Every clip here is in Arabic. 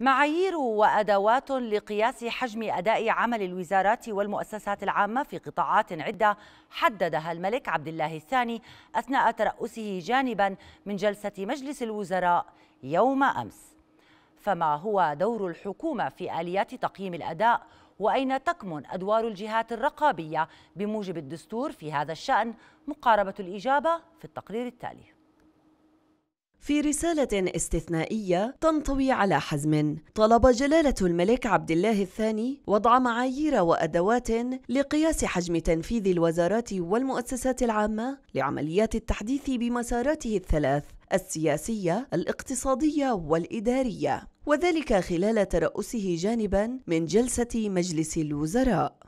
معايير وادوات لقياس حجم اداء عمل الوزارات والمؤسسات العامه في قطاعات عده حددها الملك عبد الله الثاني اثناء ترأسه جانبا من جلسه مجلس الوزراء يوم امس. فما هو دور الحكومه في اليات تقييم الاداء واين تكمن ادوار الجهات الرقابيه بموجب الدستور في هذا الشان؟ مقاربه الاجابه في التقرير التالي. في رسالة استثنائية تنطوي على حزم، طلب جلالة الملك عبد الله الثاني وضع معايير وأدوات لقياس حجم تنفيذ الوزارات والمؤسسات العامة لعمليات التحديث بمساراته الثلاث السياسية، الاقتصادية والإدارية، وذلك خلال ترأسه جانبًا من جلسة مجلس الوزراء.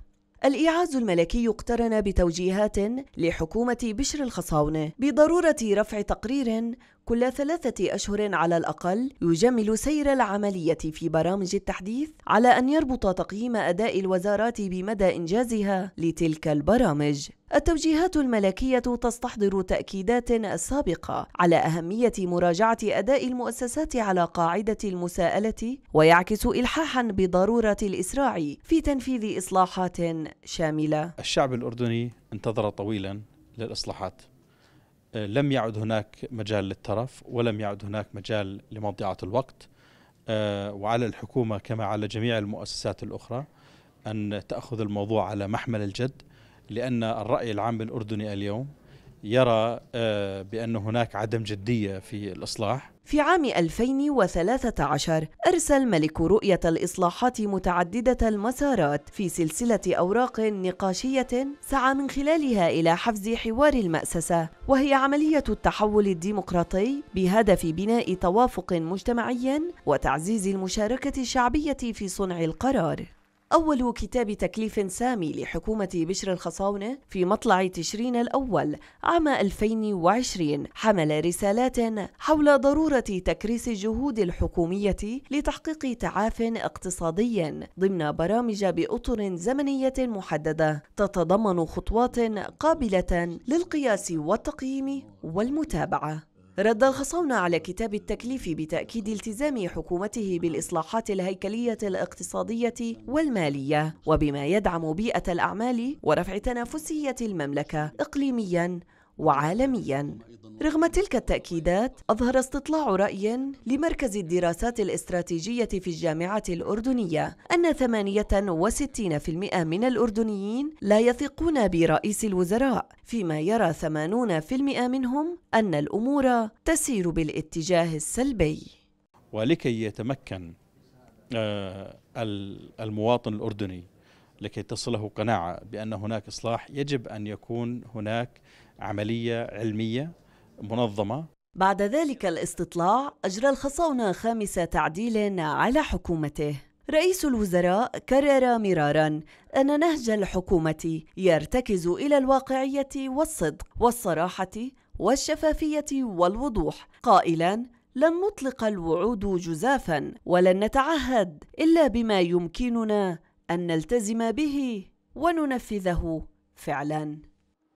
الإيعاز الملكي اقترن بتوجيهات لحكومة بشر الخصاونة بضرورة رفع تقرير كل ثلاثة أشهر على الأقل يجمل سير العملية في برامج التحديث على أن يربط تقييم أداء الوزارات بمدى إنجازها لتلك البرامج التوجيهات الملكية تستحضر تأكيدات سابقة على أهمية مراجعة أداء المؤسسات على قاعدة المساءلة ويعكس إلحاحا بضرورة الإسراع في تنفيذ إصلاحات شاملة. الشعب الأردني انتظر طويلا للإصلاحات. آه، لم يعد هناك مجال للترف ولم يعد هناك مجال لمضيعة الوقت آه، وعلى الحكومة كما على جميع المؤسسات الأخرى أن تأخذ الموضوع على محمل الجد لأن الرأي العام الأردني اليوم يرى آه، بأن هناك عدم جدية في الإصلاح في عام 2013 أرسل ملك رؤية الإصلاحات متعددة المسارات في سلسلة أوراق نقاشية سعى من خلالها إلى حفز حوار المأسسة وهي عملية التحول الديمقراطي بهدف بناء توافق مجتمعي وتعزيز المشاركة الشعبية في صنع القرار أول كتاب تكليف سامي لحكومة بشر الخصاونة في مطلع تشرين الأول عام 2020 حمل رسالات حول ضرورة تكريس الجهود الحكومية لتحقيق تعاف اقتصادي ضمن برامج بأطر زمنية محددة تتضمن خطوات قابلة للقياس والتقييم والمتابعة رد الخصون على كتاب التكليف بتأكيد التزام حكومته بالإصلاحات الهيكلية الاقتصادية والمالية وبما يدعم بيئة الأعمال ورفع تنافسية المملكة إقليمياً وعالمياً رغم تلك التأكيدات أظهر استطلاع رأي لمركز الدراسات الاستراتيجية في الجامعة الأردنية أن 68% من الأردنيين لا يثقون برئيس الوزراء فيما يرى 80% منهم أن الأمور تسير بالاتجاه السلبي ولكي يتمكن آه، المواطن الأردني لكي تصله قناعة بأن هناك إصلاح يجب أن يكون هناك عملية علمية منظمة بعد ذلك الاستطلاع أجرى الخصاونة خامس تعديل على حكومته رئيس الوزراء كرر مرارا أن نهج الحكومة يرتكز إلى الواقعية والصدق والصراحة والشفافية والوضوح قائلا لن نطلق الوعود جزافا ولن نتعهد إلا بما يمكننا أن نلتزم به وننفذه فعلا